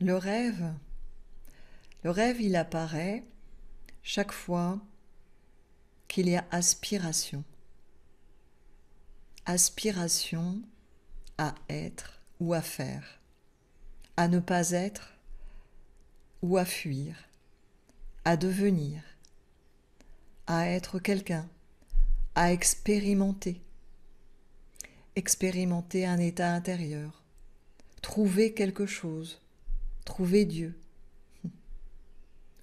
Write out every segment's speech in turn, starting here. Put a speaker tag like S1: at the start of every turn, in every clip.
S1: Le rêve, le rêve, il apparaît chaque fois qu'il y a aspiration. Aspiration à être ou à faire, à ne pas être ou à fuir, à devenir, à être quelqu'un, à expérimenter, expérimenter un état intérieur, trouver quelque chose, trouver Dieu,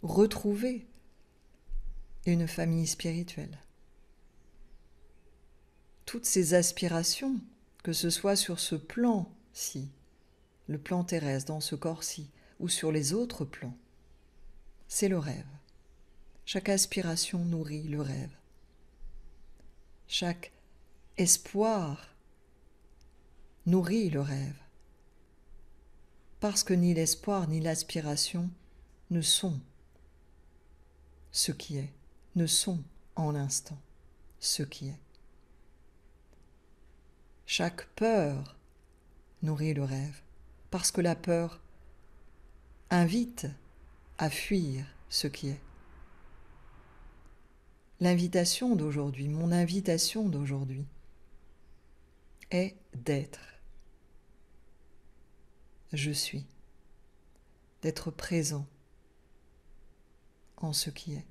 S1: retrouver une famille spirituelle. Toutes ces aspirations, que ce soit sur ce plan-ci, le plan terrestre, dans ce corps-ci, ou sur les autres plans, c'est le rêve. Chaque aspiration nourrit le rêve. Chaque espoir nourrit le rêve parce que ni l'espoir ni l'aspiration ne sont ce qui est, ne sont en l'instant ce qui est. Chaque peur nourrit le rêve, parce que la peur invite à fuir ce qui est. L'invitation d'aujourd'hui, mon invitation d'aujourd'hui, est d'être je suis, d'être présent en ce qui est.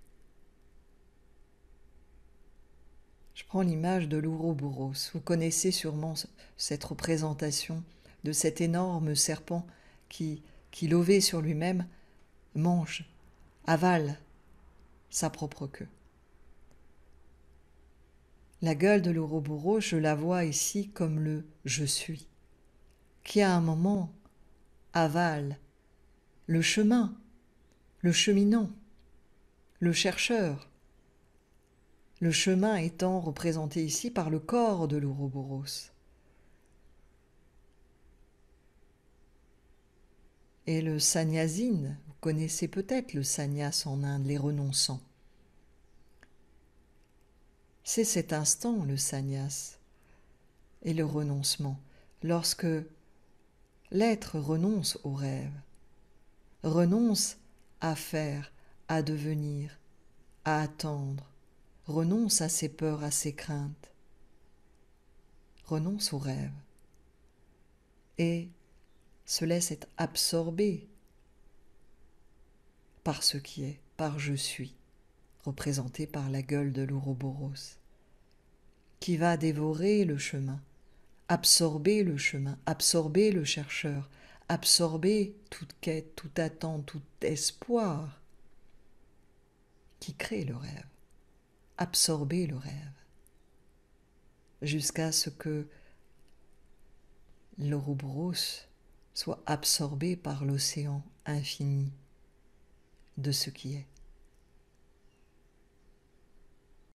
S1: Je prends l'image de l'Ouroboros. Vous connaissez sûrement cette représentation de cet énorme serpent qui, qui lové sur lui-même, mange, avale sa propre queue. La gueule de l'Ouroboros, je la vois ici comme le je suis, qui à un moment Aval, le chemin, le cheminant, le chercheur, le chemin étant représenté ici par le corps de l'ouroboros. Et le sanyasin, vous connaissez peut-être le sanyas en Inde, les renonçants. C'est cet instant, le sanyas et le renoncement, lorsque l'être renonce au rêve, renonce à faire, à devenir, à attendre, renonce à ses peurs, à ses craintes, renonce au rêve et se laisse être absorbé par ce qui est, par je suis, représenté par la gueule de l'ouroboros, qui va dévorer le chemin absorber le chemin, absorber le chercheur, absorber toute quête, tout attente, tout espoir qui crée le rêve, absorber le rêve, jusqu'à ce que l'Ouroboros soit absorbé par l'océan infini de ce qui est.